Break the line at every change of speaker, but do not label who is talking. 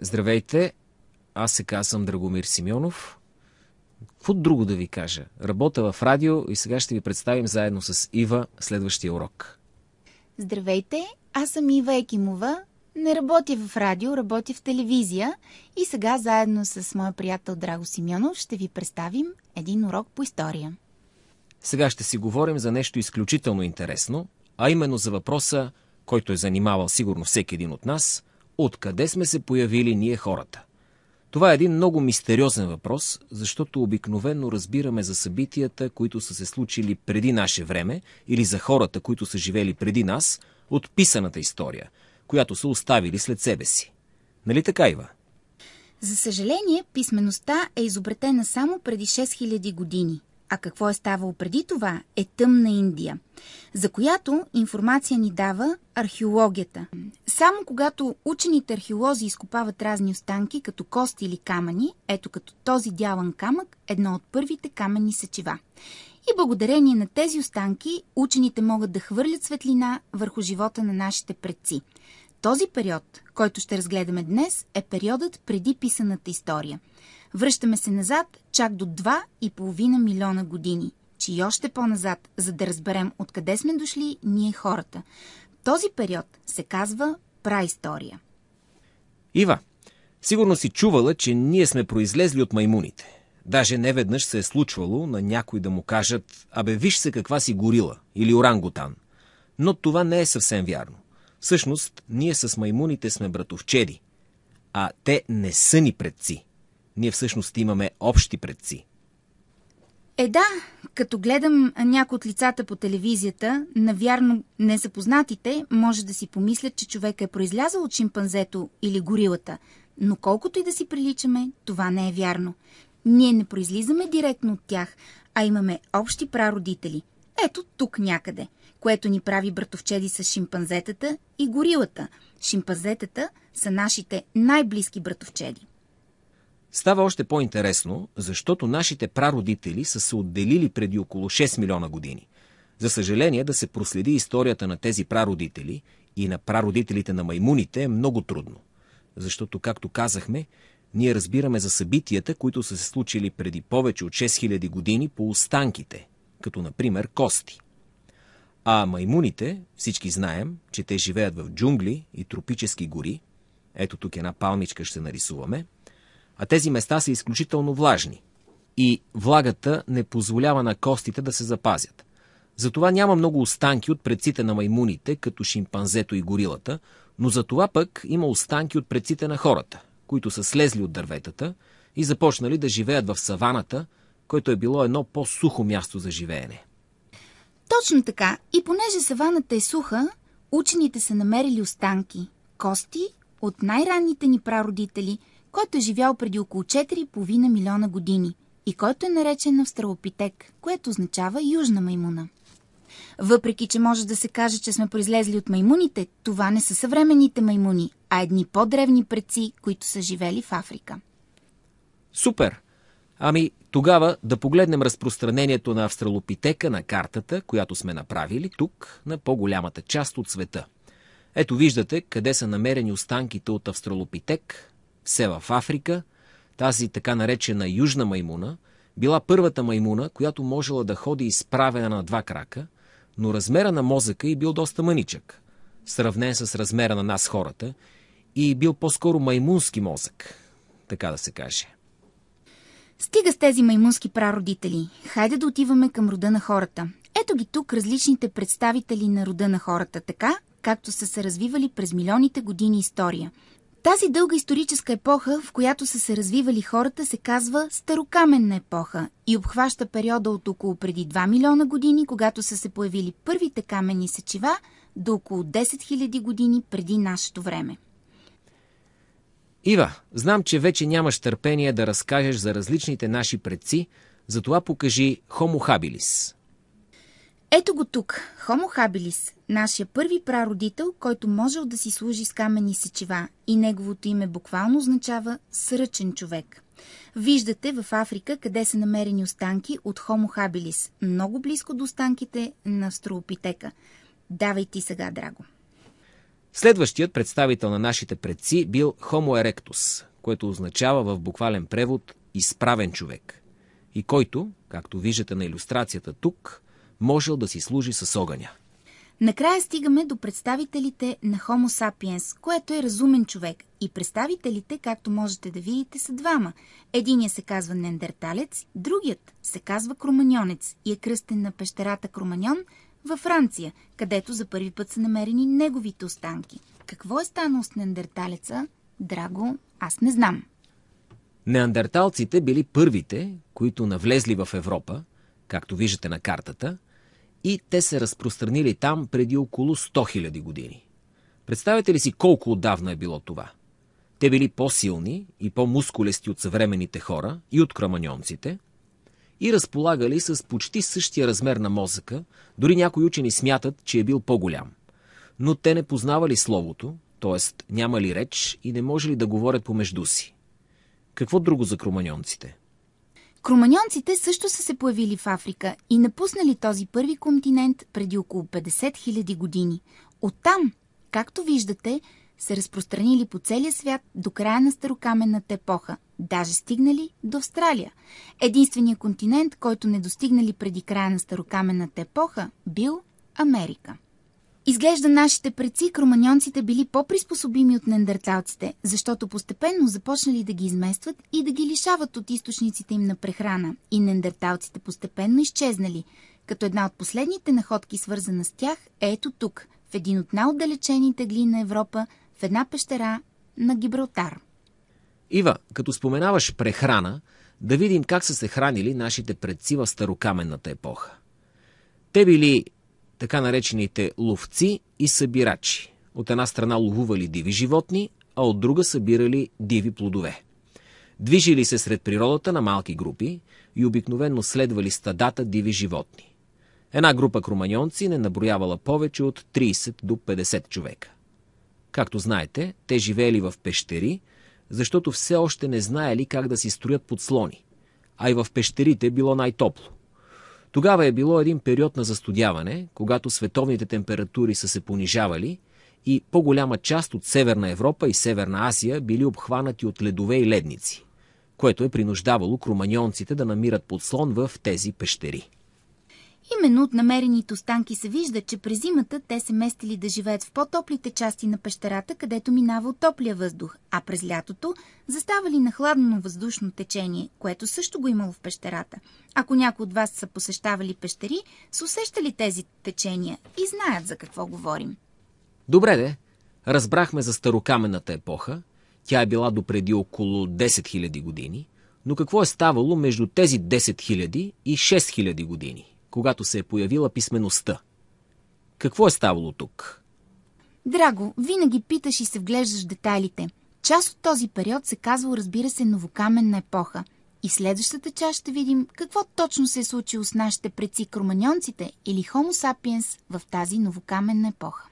Здравейте, аз се казвам Драгомир Симеонов. Какво друго да ви кажа? Работя в радио и сега ще ви представим заедно с Ива следващия урок.
Здравейте, аз съм Ива Екимова. Не работя в радио, работя в телевизия и сега заедно с моя приятел Драго Симеонов ще ви представим един урок по история.
Сега ще си говорим за нещо изключително интересно, а именно за въпроса, който е занимавал сигурно всеки един от нас – Откъде сме се появили ние хората? Това е един много мистериозен въпрос, защото обикновено разбираме за събитията, които са се случили преди наше време или за хората, които са живели преди нас, от писаната история, която са оставили след себе си. Нали така, Ива?
За съжаление, писмеността е изобретена само преди 6000 години а какво е ставало преди това е тъмна Индия, за която информация ни дава археологията. Само когато учените археолози изкопават разни останки, като кости или камъни, ето като този дялан камък, едно от първите камъни сечива. И благодарение на тези останки, учените могат да хвърлят светлина върху живота на нашите предци. Този период, който ще разгледаме днес, е периодът преди писаната история. Връщаме се назад чак до 2,5 милиона години, че и още по-назад, за да разберем откъде сме дошли ние хората. Този период се казва праистория.
Ива, сигурно си чувала, че ние сме произлезли от маймуните. Даже не веднъж се е случвало на някой да му кажат «Абе, виж се каква си горила» или «Орангутан». Но това не е съвсем вярно. Всъщност, ние с маймуните сме братовчеди, а те не са ни предци ние всъщност имаме общи предци.
Е да, като гледам някои от лицата по телевизията, навярно незапознатите, може да си помислят, че човек е произлязъл от шимпанзето или горилата. Но колкото и да си приличаме, това не е вярно. Ние не произлизаме директно от тях, а имаме общи прародители. Ето тук някъде, което ни прави братовчеди с шимпанзетата и горилата. Шимпанзетата са нашите най-близки братовчеди.
Става още по-интересно, защото нашите прародители са се отделили преди около 6 милиона години. За съжаление, да се проследи историята на тези прародители и на прародителите на маймуните е много трудно. Защото, както казахме, ние разбираме за събитията, които са се случили преди повече от 6000 години по останките, като например кости. А маймуните, всички знаем, че те живеят в джунгли и тропически гори. Ето тук една палмичка ще нарисуваме – а тези места са изключително влажни и влагата не позволява на костите да се запазят. Затова няма много останки от предците на маймуните, като шимпанзето и горилата, но затова пък има останки от предците на хората, които са слезли от дърветата и започнали да живеят в саваната, което е било едно по-сухо място за живеене.
Точно така. И понеже саваната е суха, учените са намерили останки, кости от най-ранните ни прародители – който е живял преди около 4,5 милиона години и който е наречен австралопитек, което означава южна маймуна. Въпреки, че може да се каже, че сме произлезли от маймуните, това не са съвременните маймуни, а едни по-древни предци, които са живели в Африка.
Супер! Ами, тогава да погледнем разпространението на австралопитека на картата, която сме направили тук, на по-голямата част от света. Ето виждате къде са намерени останките от австралопитек все в Африка, тази така наречена южна маймуна, била първата маймуна, която можела да ходи изправена на два крака, но размера на мозъка и бил доста мъничък, сравнен с размера на нас хората, и бил по-скоро маймунски мозък, така да се каже.
Стига с тези маймунски прародители. Хайде да отиваме към рода на хората. Ето ги тук различните представители на рода на хората, така както са се развивали през милионите години история. Тази дълга историческа епоха, в която са се развивали хората, се казва Старокаменна епоха и обхваща периода от около преди 2 милиона години, когато са се появили първите каменни сечива, до около 10 000 години преди нашето време.
Ива, знам, че вече нямаш търпение да разкажеш за различните наши предци, затова покажи Homo habilis.
Ето го тук, Homo habilis, нашия първи прародител, който можел да си служи с камени сечива и неговото име буквално означава сръчен човек. Виждате в Африка къде са намерени останки от Homo habilis, много близко до останките на австралопитека. Давай ти сега, драго.
Следващият представител на нашите предци бил Homo erectus, което означава в буквален превод изправен човек. И който, както виждате на иллюстрацията тук, можел да си служи с огъня.
Накрая стигаме до представителите на Homo sapiens, което е разумен човек. И представителите, както можете да видите, са двама. Единият се казва нендерталец, другият се казва кроманьонец и е кръстен на пещерата Кроманьон във Франция, където за първи път са намерени неговите останки. Какво е станало с неандерталеца? Драго, аз не знам.
Неандерталците били първите, които навлезли в Европа, както виждате на картата – и те се разпространили там преди около 100 000 години. Представете ли си колко отдавна е било това? Те били по-силни и по-мускулести от съвременните хора и от кроманьонците и разполагали с почти същия размер на мозъка, дори някои учени смятат, че е бил по-голям. Но те не познавали словото, т.е. нямали реч и не можели да говорят помежду си. Какво друго за кроманьонците?
Кроманьонците също са се появили в Африка и напуснали този първи континент преди около 50 000 години. Оттам, както виждате, се разпространили по целия свят до края на старокаменната епоха, даже стигнали до Австралия. Единственият континент, който не достигнали преди края на старокаменната епоха, бил Америка. Изглежда нашите предци кроманьонците били по-приспособими от нендерталците, защото постепенно започнали да ги изместват и да ги лишават от източниците им на прехрана и нендерталците постепенно изчезнали, като една от последните находки свързана с тях е ето тук, в един от най-отдалечените гли на Европа, в една пещера на Гибралтар.
Ива, като споменаваш прехрана, да видим как са се хранили нашите предци в старокаменната епоха. Те били така наречените ловци и събирачи. От една страна ловували диви животни, а от друга събирали диви плодове. Движили се сред природата на малки групи и обикновенно следвали стадата диви животни. Една група кроманьонци не наброявала повече от 30 до 50 човека. Както знаете, те живеели в пещери, защото все още не знаели как да си строят подслони. А и в пещерите било най-топло. Тогава е било един период на застудяване, когато световните температури са се понижавали и по-голяма част от Северна Европа и Северна Азия били обхванати от ледове и ледници, което е принуждавало кроманьонците да намират подслон в тези пещери.
Именно от намерените останки се вижда, че през зимата те се местили да живеят в по-топлите части на пещерата, където минава от топлия въздух, а през лятото заставали на хладно въздушно течение, което също го е имало в пещерата. Ако някои от вас са посещавали пещери, са усещали тези течения и знаят за какво говорим.
Добре де, разбрахме за старокаменната епоха, тя е била допреди около 10 000 години, но какво е ставало между тези 10 000 и 6 000 години? когато се е появила писмеността. Какво е ставало тук?
Драго, винаги питаш и се вглеждаш детайлите. Част от този период се казва, разбира се, новокаменна епоха. И следващата част ще видим какво точно се е случило с нашите предци кроманьонците или Homo sapiens в тази новокаменна епоха.